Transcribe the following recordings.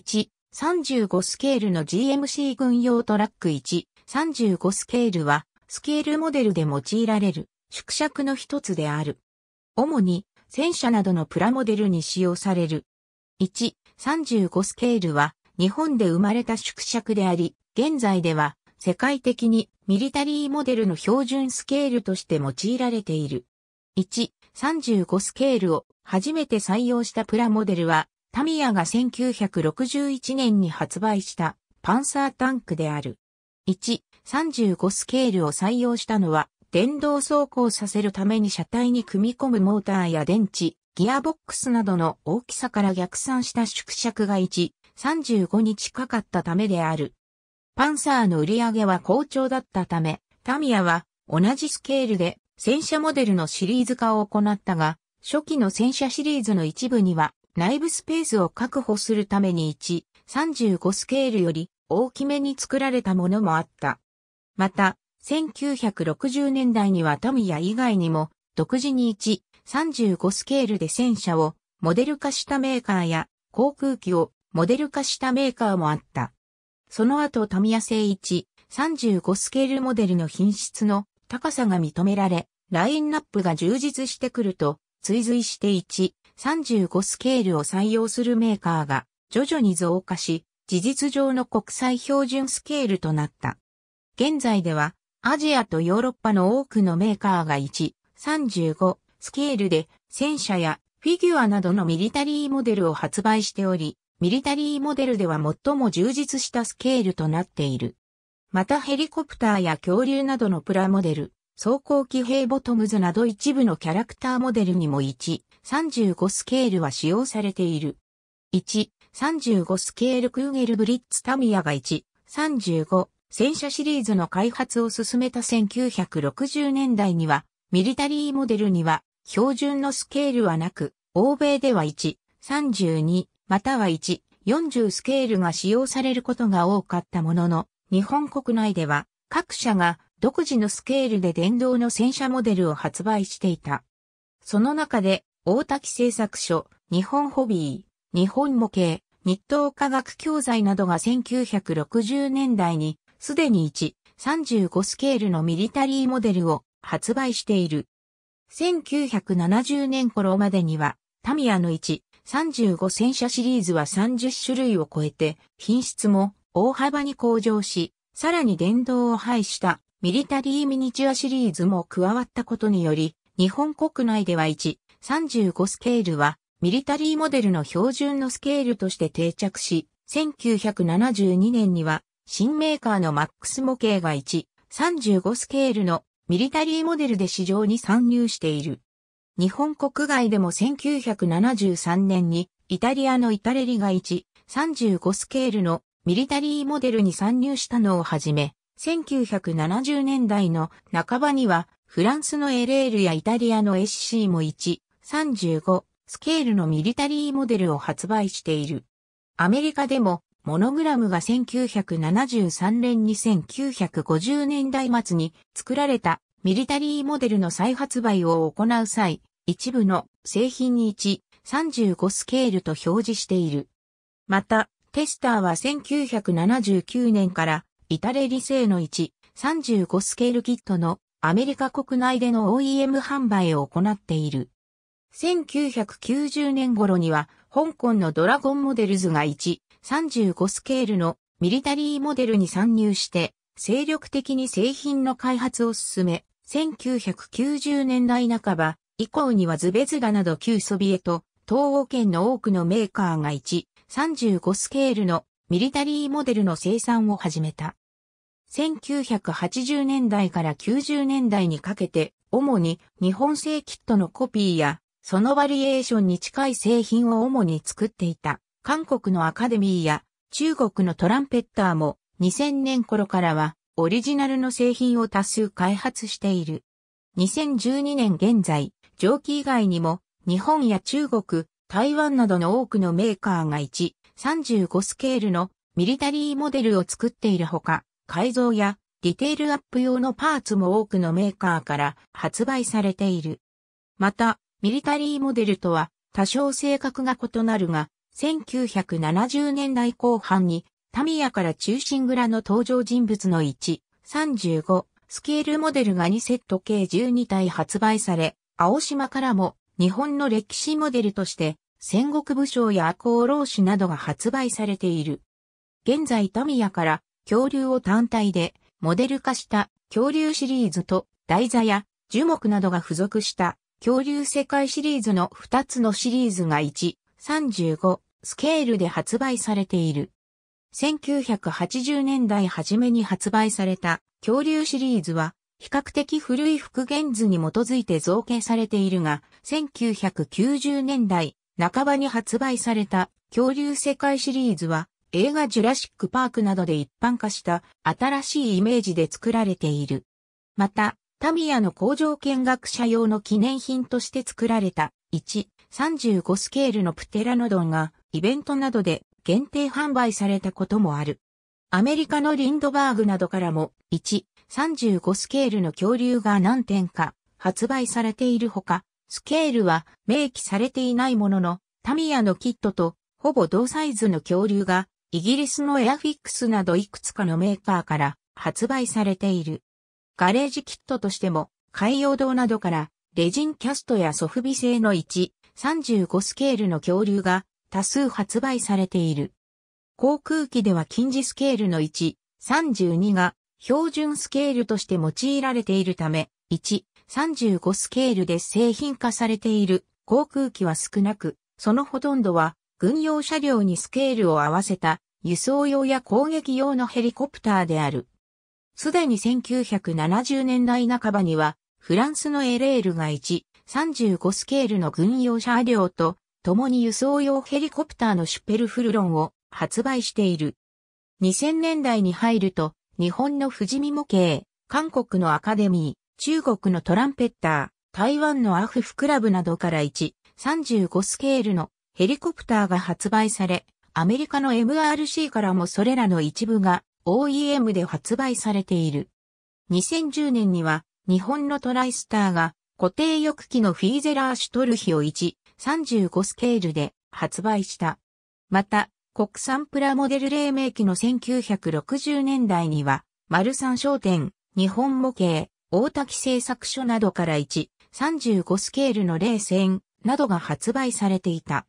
1、35スケールの GMC 軍用トラック1、35スケールは、スケールモデルで用いられる、縮尺の一つである。主に、戦車などのプラモデルに使用される。1、35スケールは、日本で生まれた縮尺であり、現在では、世界的にミリタリーモデルの標準スケールとして用いられている。1、35スケールを初めて採用したプラモデルはタミヤが1961年に発売したパンサータンクである。1、35スケールを採用したのは、電動走行させるために車体に組み込むモーターや電池、ギアボックスなどの大きさから逆算した縮尺が1、35に近かったためである。パンサーの売り上げは好調だったため、タミヤは同じスケールで戦車モデルのシリーズ化を行ったが、初期の戦車シリーズの一部には内部スペースを確保するために1、35スケールより大きめに作られたものもあった。また、1960年代にはタミヤ以外にも、独自に1、35スケールで戦車をモデル化したメーカーや航空機をモデル化したメーカーもあった。その後タミヤ製1、35スケールモデルの品質の高さが認められ、ラインナップが充実してくると、追随して1、35スケールを採用するメーカーが徐々に増加し、事実上の国際標準スケールとなった。現在ではアジアとヨーロッパの多くのメーカーが1、35スケールで戦車やフィギュアなどのミリタリーモデルを発売しており、ミリタリーモデルでは最も充実したスケールとなっている。またヘリコプターや恐竜などのプラモデル、走行機兵ボトムズなど一部のキャラクターモデルにも1、35スケールは使用されている。1、35スケールクーゲルブリッツタミヤが1、35、戦車シリーズの開発を進めた1960年代には、ミリタリーモデルには、標準のスケールはなく、欧米では1、32、または1、40スケールが使用されることが多かったものの、日本国内では、各社が独自のスケールで電動の戦車モデルを発売していた。その中で、大滝製作所、日本ホビー、日本模型、日東科学教材などが1960年代に、すでに1、35スケールのミリタリーモデルを発売している。1970年頃までには、タミヤの1、35戦車シリーズは30種類を超えて、品質も大幅に向上し、さらに電動を排したミリタリーミニチュアシリーズも加わったことにより、日本国内では1、35スケールは、ミリタリーモデルの標準のスケールとして定着し、1972年には、新メーカーのマックス模型が1、35スケールのミリタリーモデルで市場に参入している。日本国外でも1973年にイタリアのイタレリが1、35スケールのミリタリーモデルに参入したのをはじめ、1970年代の半ばには、フランスのエレールやイタリアの SC も1、35スケールのミリタリーモデルを発売している。アメリカでも、モノグラムが1973年に1950年代末に作られたミリタリーモデルの再発売を行う際、一部の製品に1、35スケールと表示している。また、テスターは1979年から至れり性の1、35スケールキットのアメリカ国内での OEM 販売を行っている。1990年頃には、香港のドラゴンモデルズが1、35スケールのミリタリーモデルに参入して、精力的に製品の開発を進め、1990年代半ば以降にはズベズダなど旧ソビエト、東欧圏の多くのメーカーが1、35スケールのミリタリーモデルの生産を始めた。1980年代から90年代にかけて、主に日本製キットのコピーや、そのバリエーションに近い製品を主に作っていた、韓国のアカデミーや中国のトランペッターも2000年頃からはオリジナルの製品を多数開発している。2012年現在、蒸気以外にも日本や中国、台湾などの多くのメーカーが1、35スケールのミリタリーモデルを作っているほか、改造やディテールアップ用のパーツも多くのメーカーから発売されている。また、ミリタリーモデルとは多少性格が異なるが、1970年代後半にタミヤから中心蔵の登場人物の1、35、スケールモデルが2セット計12体発売され、青島からも日本の歴史モデルとして戦国武将や赤穂浪士などが発売されている。現在タミヤから恐竜を単体でモデル化した恐竜シリーズと台座や樹木などが付属した恐竜世界シリーズの2つのシリーズが1、35スケールで発売されている。1980年代初めに発売された恐竜シリーズは比較的古い復元図に基づいて造形されているが、1990年代半ばに発売された恐竜世界シリーズは映画ジュラシックパークなどで一般化した新しいイメージで作られている。また、タミヤの工場見学者用の記念品として作られた135スケールのプテラノドンがイベントなどで限定販売されたこともある。アメリカのリンドバーグなどからも135スケールの恐竜が何点か発売されているほか、スケールは明記されていないものの、タミヤのキットとほぼ同サイズの恐竜がイギリスのエアフィックスなどいくつかのメーカーから発売されている。ガレージキットとしても、海洋堂などからレジンキャストやソフビ製の1、35スケールの恐竜が多数発売されている。航空機では近似スケールの1、32が標準スケールとして用いられているため、1、35スケールで製品化されている航空機は少なく、そのほとんどは軍用車両にスケールを合わせた輸送用や攻撃用のヘリコプターである。すでに1970年代半ばには、フランスのエレールが1、35スケールの軍用車両と、共に輸送用ヘリコプターのシュペルフルロンを発売している。2000年代に入ると、日本の富士見模型、韓国のアカデミー、中国のトランペッター、台湾のアフフクラブなどから1、35スケールのヘリコプターが発売され、アメリカの MRC からもそれらの一部が OEM で発売されている。2010年には日本のトライスターが固定翼機のフィーゼラーシュトルヒを1、35スケールで発売した。また、国産プラモデル黎明期の1960年代には、丸三商店、日本模型、大滝製作所などから1、35スケールの冷戦などが発売されていた。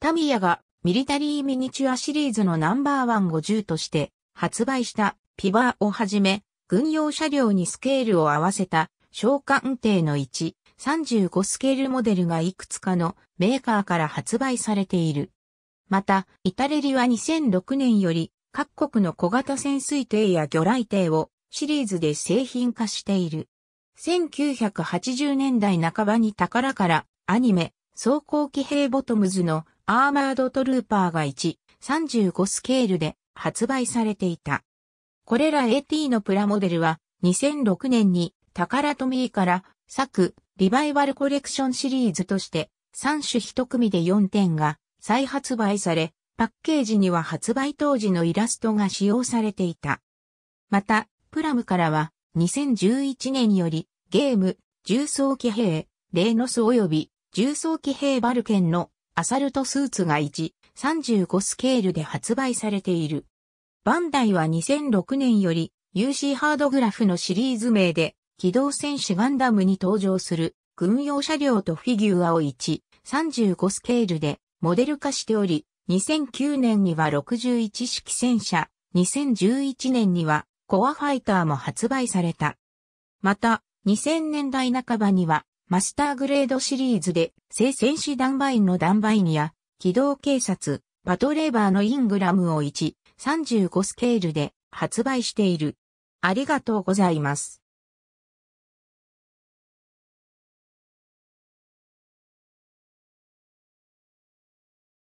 タミヤがミリタリーミニチュアシリーズのナンバーワン50として発売したピバーをはじめ、軍用車両にスケールを合わせた小運艇の1、35スケールモデルがいくつかのメーカーから発売されている。また、イタレリは2006年より各国の小型潜水艇や魚雷艇をシリーズで製品化している。1980年代半ばに宝からアニメ、装甲機兵ボトムズのアーマードトルーパーが1、35スケールで発売されていた。これら AT のプラモデルは2006年にタカラトミーから作リバイバルコレクションシリーズとして3種1組で4点が再発売され、パッケージには発売当時のイラストが使用されていた。また、プラムからは2011年よりゲーム、重装騎兵、レーノス及び重装騎兵バルケンのアサルトスーツが1、35スケールで発売されている。バンダイは2006年より UC ハードグラフのシリーズ名で機動戦士ガンダムに登場する軍用車両とフィギュアを1、35スケールでモデル化しており、2009年には61式戦車、2011年にはコアファイターも発売された。また、2000年代半ばにはマスターグレードシリーズで、聖戦士ダンバインのダンバインや、機動警察、パトレーバーのイングラムを1、35スケールで発売している。ありがとうございます。